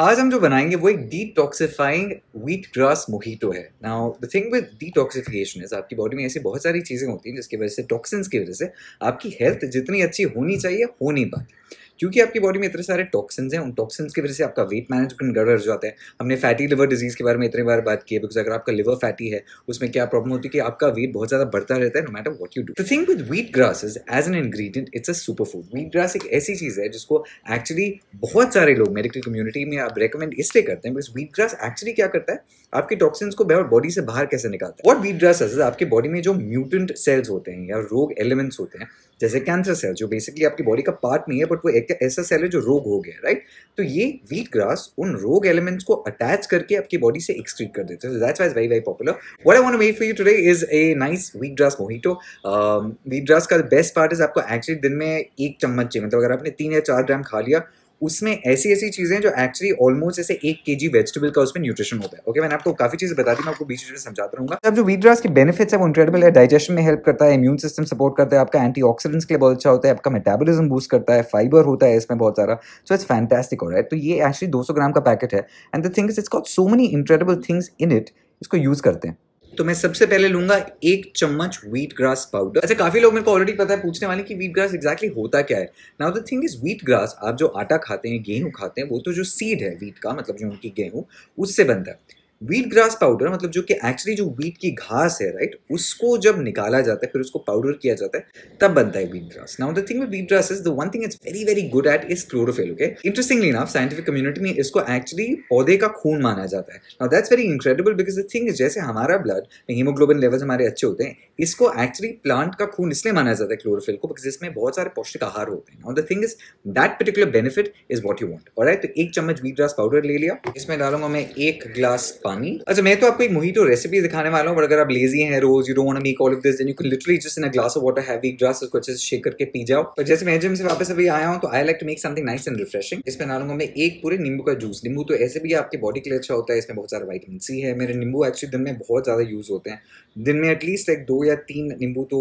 आज हम जो बनाएंगे वो एक डिटॉक्सिफाइंग व्हीट ग्रास मोहिटो है now the thing with detoxification is आपकी बॉडी में ऐसी बहुत सारी चीज़ें होती हैं जिसकी वजह से टॉक्सिन्स की वजह से आपकी हेल्थ जितनी अच्छी होनी चाहिए हो नहीं पाती क्योंकि आपकी बॉडी में इतने सारे टॉक्सिन्स हैं उन टॉक्सिन्स की वजह से आपका वेट मैनेजमेंट गड़बड़ जाता है हमने फैटी लिवर डिजीज़ के बारे में इतनी बार बात की है बिकॉज अगर आपका लिवर फैटी है उसमें क्या प्रॉब्लम होती है कि आपका वेट बहुत ज़्यादा बढ़ता रहता है no matter what you do the thing with wheat grass is as an ingredient it's a super food wheat grass एक ऐसी चीज़ है जिसको एक्चुअली बहुत सारे लोग मेडिकल कम्युनिटी में आप रिकमेंड इसलिए करते हैं बिकॉज वीट ग्रास एक्चुअली क्या करता है आपके टॉक्सिन्स को बॉडी से बाहर कैसे निकालता है वॉट वीट ग्रास आपके बॉडी में जो म्यूटेंट सेल्स होते हैं या रोग एलिमेंट्स होते हैं जैसे कैंसर सेल जो बेसिकली आपकी बॉडी का पार्ट नहीं है बट वो एक ऐसा सेल है जो रोग हो गया राइट तो ये वीट ग्रास उन रोग एलिमेंट्स को अटैच करके आपकी बॉडी से एक्सक्रीट कर देते हैं that's very very popular what I want to for you is a nice wheat grass mojito wheat grass का बेस्ट पार्ट इज आपको एक्चुअली दिन में एक चम्मच चाहिए मतलब अगर आपने तीन या चार ग्राम खा लिया उसमें ऐसी ऐसी चीज़ें जो एक्चुअली ऑलमोस्ट जैसे एक के जी वेजिटेबल का उसमें न्यूट्रिशन होता है ओके okay, मैंने आपको काफी चीज़ें बता दी मैं आपको बीच में समझाता रहा अब जो वीड्रास के बेनिफिट्स है वो इंक्रेडिबल है डाइजेशन में हेल्प करता है इम्यून सिस्टम सपोर्ट करता है आपका एंटी ऑक्सीडेंट्स के लिए बहुत अच्छा होता है आपका मेटाबोलिज्म बूस्ट करता है फाइबर होता है इसमें बहुत सारा सो इट्स फैंटेस्टिक और तो ये एक्चुअली दो ग्राम का पैकेट है and the thing is it's got so many incredible things in it इसको यूज़ करते हैं तो मैं सबसे पहले लूंगा एक चम्मच व्हीट ग्रास पाउडर अच्छा काफी लोग मेरे को ऑलरेडी पता है पूछने वाले कि व्हीट ग्रास एग्जैक्टली होता क्या है now the thing is wheat grass आप जो आटा खाते हैं गेहूं खाते हैं वो तो जो सीड है व्हीट का मतलब जो उनकी गेहूं उससे बनता है वीट ग्रास पाउडर मतलब जो कि एक्चुअली जो वीट की घास है राइट right? उसको जब निकाला जाता है फिर उसको पाउडर किया जाता है तब बनता है wheat grass now the thing with wheat grass is the one thing it's very very good at is chlorophyll okay interestingly enough scientific community में इसको एक्चुअली पौधे का खून माना जाता है now that's very incredible because the thing जैसे हमारा ब्लड हीमोग्लोबिन लेवल्स हमारे अच्छे होते हैं इसको एक्चुअली प्लांट का खून इसलिए माना जाता है क्लोरोफिल को बिकॉज इसमें बहुत सारे पौष्टिक आहार होते हैं now the thing is that particular benefit is what you want और तो एक चम्मच वीट ग्रास पाउडर ले लिया इसमें डालूंगा मैं एक ग्लास पानी अच्छा मैं तो आपको एक मोहितो रेसिपी दिखाने वाला हूँ अगर आप लेजी हैं रोज you don't make all of this then you literally just in a glass of water have glass उसको अच्छे से शेक करके पी जाओ पर जैसे मैं जिम से वापस अभी आया हूँ तो I like to make something nice and refreshing इसमें ना लूंगा मैं एक पूरे नींबू का जूस नींबू तो ऐसे भी आपके बॉडी के लिए अच्छा होता है इसमें बहुत सारा वाइटमिन सी है मेरे नींबू एक्चुअली दिन में बहुत ज़्यादा यूज़ होते हैं दिन में एटलीस्ट लाइक दो या तीन नींबू तो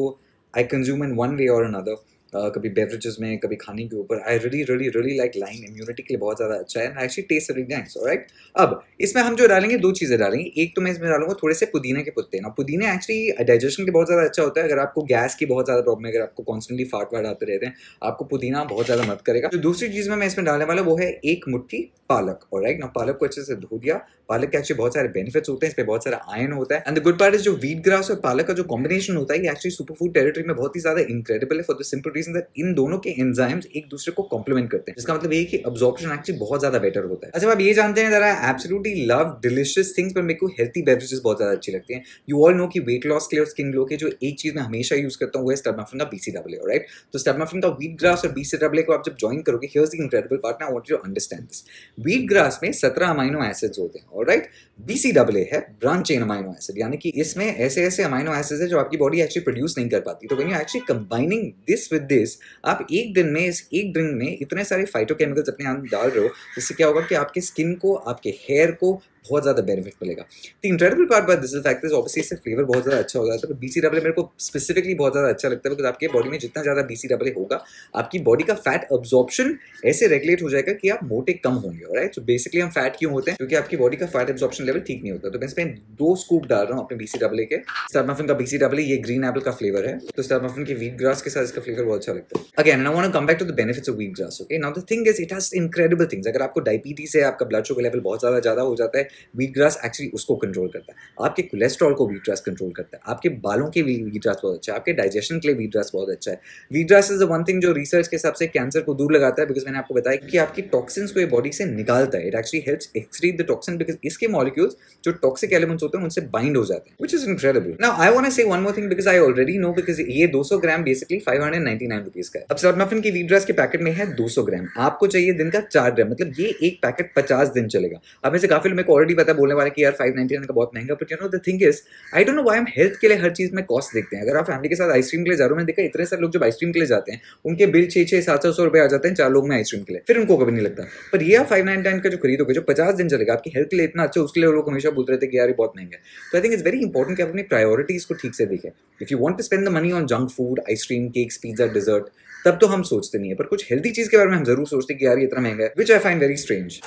I consume in one way और अनदर Uh, कभी बेवरेजेस में कभी खाने के ऊपर I really really really like lime immunity के लिए बहुत ज़्यादा अच्छा है and actually taste really nice right अब इसमें हम जो डालेंगे दो चीज़ें डालेंगे एक तो मैं इसमें डालूंगा थोड़े से पुदीने के पुते ना पुदीने एक्चुअली डाइजेशन के बहुत ज़्यादा अच्छा होता है अगर आपको गैस की बहुत ज़्यादा प्रॉब्लम है अगर आपको कॉन्स्टेंटली फाट वाट आते रहते हैं आपको पुदीना बहुत ज़्यादा मदद करेगा जो दूसरी चीज़ में मैं इसमें डालने वाला वो है एक मुट्ठी पालक और राइट ना पालक को अच्छे से धो दिया पालक के एक्चुअली बहुत सारे बेनिफिट्स होते हैं इस पर बहुत सारा आयन होता है and the good part is जो वीट ग्रास और पालक का जो कॉम्बिनेशन होता है ये एक्चुअली सुपर फूड टेरिटरी में बहुत ही ज़्यादा इंक्रेडिबल है फॉर द सिंपल रीजन अंदर इन दोनों के एंजाइम्स एक दूसरे को कॉम्प्लीमेंट करते हैं जिसका मतलब ये कि अब्जॉर्प्शन एक्चुअली बहुत ज्यादा बेटर होता है अच्छा आप ये जानते हैं जरा एब्सोल्युटली लव डिलिशियस थिंग्स पर मेरे को हेल्थी बेवरेजेस बहुत ज्यादा अच्छी लगती है यू ऑल नो की वेट लॉस के लिए और स्किन ग्लो के जो एक चीज मैं हमेशा यूज करता हूँ वो है का बीसी डब्ल्यू राइट तो स्टबमफिन का वीट ग्रास और बीसी डब्ल्यू को आप जब ज्वाइन करोगे here's incredible part I want you understand this wheatgrass में सत्रह अमाइनो एसिड्स होते हैं और राइट बीसी डब्ल्यू है ब्रांच चेन अमाइनो एसिड यानी कि इसमें ऐसे ऐसे अमाइनो एसिड्स है जो आपकी बॉडी एक्चुअली प्रोड्यूस नहीं कर पाती तो when you actually combining this with this आप एक दिन में इस एक ड्रिंक में इतने सारे फाइटोकेमिकल्स अपने आप डाल रहे हो जिससे क्या होगा कि आपके स्किन को आपके हेयर को बहुत ज़्यादा बेनिफिट मिलेगा the incredible part but this fact is obviously इससे फ्लेवर बहुत ज़्यादा अच्छा हो जाता है बी सी डब्ल्यू मेरे को स्पेसिफिकली बहुत ज़्यादा अच्छा लगता है बिकॉज आपके बॉडी में जितना ज़्यादा बी सी डब्ल्यू होगा आपकी बॉडी का फैट अब्जॉर्प्शन ऐसे रेगुलेट हो जाएगा कि आप मोटे कम होंगे राइट सो बेसिकली हम फैट क्यों होते हैं क्योंकि आपकी बॉडी का फैट एब्जॉर्प्शन लेवल ठीक नहीं होता तो मैं इसमें दो स्कूप डाल रहा हूँ अपने बी सी डब्ल्यू के स्टार का बी सी डब्ल्यू ये ग्रीन एपल का फ्लेवर है तो स्टार के वीट ग्रास के साथ इसका फ्लेवर बहुत अच्छा लगता है again now want come back to the benefits of wheatgrass okay now the thing is it has incredible things अगर आपको डायबिटीज है आपका ब्लड शुगर लेवल बहुत ज़्यादा ज़्यादा हो जाता है वीट ग्रास एक्चुअली उसको कंट्रोल करता है आपके कोलेस्ट्रॉल को वीट ग्रास कंट्रोल करता है आपके बालों के वीट ग्रास बहुत अच्छा है आपके डाइजेशन के लिए वीट ग्रास बहुत अच्छा है wheat grass is the one thing जो रिसर्च के हिसाब से कैंसर को दूर लगाता है बिकॉज मैंने आपको बताया कि आपकी टॉक्सिन्स को ये बॉडी से निकालता है it actually helps excrete the toxin because इसके मॉलिक्यूल्स जो टॉक्सिक एलिमेंट्स होते हैं उनसे बाइंड हो जाते हैं which is incredible now I want say one more thing because I already know because ये दो सौ gram basically five hundred nine rupees का है अब सरमाफिन की वीट ग्रास के पैकेट में है दो सौ ग्राम आपको चाहिए दिन का चार ग्राम मतलब ये एक पैकेट पचास दिन चलेगा अब ऐसे काफी मेरे को ऑलरेडी पता बोलने वाले कि यार फाइव नाइन्टी का बहुत महंगा but you know the thing is I don't know why हम हेल्थ के लिए हर चीज़ में कॉस्ट देखते हैं अगर आप फैमिली के साथ आइसक्रीम के लिए जा रहे हो मैंने देखा इतने सारे लोग जब आइसक्रीम के लिए जाते हैं उनके बिल छः छः सात सौ रुपए आ जाते हैं चार लोग में आइसक्रीम के लिए फिर उनको कभी नहीं लगता पर ये फाइव नाइन नाइन का जो खरीदोगे जो पचास दिन चलेगा आपकी हेल्थ के लिए इतना अच्छा उसके लिए लोग हमेशा बोलते रहते कि यार ये बहुत महंगा तो I think it's very important कि आप अपनी प्रायोरिटीज़ को ठीक से देखें if you want to spend the money on junk food ice cream cakes pizza dessert तब तो हम सोचते नहीं है पर कुछ हेल्दी चीज़ के बारे में हम जरूर सोचते हैं कि यार ये इतना महंगा है which I find very strange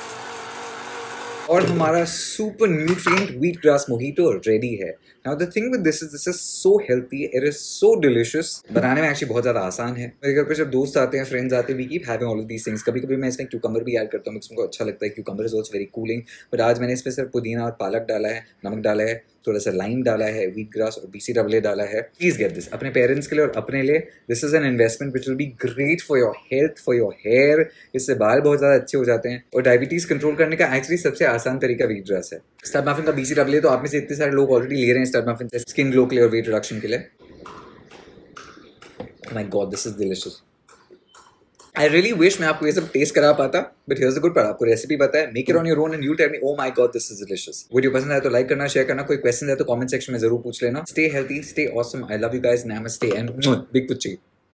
और हमारा super nutrient wheatgrass mojito ready है now the thing with this is this is so healthy it is so delicious बनाने में एक्चुअली बहुत ज़्यादा आसान है मेरे घर पे जब दोस्त आते हैं फ्रेंड्स आते हैं we keep having all of these things कभी कभी मैं इसमें क्यूकंबर भी ऐड करता हूँ मुझको अच्छा लगता है cucumber is also very cooling but आज मैंने इसमें सिर्फ पुदीना और पालक डाला है नमक डाला है थोड़ा सा लाइन डाला है वीट ग्रास और बीसी सी डबले डाला है प्लीज गेट दिस अपने पेरेंट्स के लिए और अपने लिए this is an investment which will be great for your health for your hair इससे बाल बहुत ज़्यादा अच्छे हो जाते हैं और डायबिटीज कंट्रोल करने का एक्चुअली सबसे आसान तरीका वीट ग्रास है स्टार माफिन का बी सी डबले तो आप में से इतने सारे लोग ऑलरेडी ले रहे हैं स्टार माफिन स्किन ग्लो के लिए और वेट रिडक्शन के लिए my god this is delicious I really wish मैं आपको ये सब टेस्ट करा पाता बट हियर्स गुड पर आपको रेसिपी पता है make it on your own and you tell me oh my god this is delicious video पसंद आए तो लाइक करना शेयर करना कोई क्वेश्चन है तो कमेंट सेक्शन में जरूर पूछ लेना stay healthy stay awesome I love you guys stay and big कुछ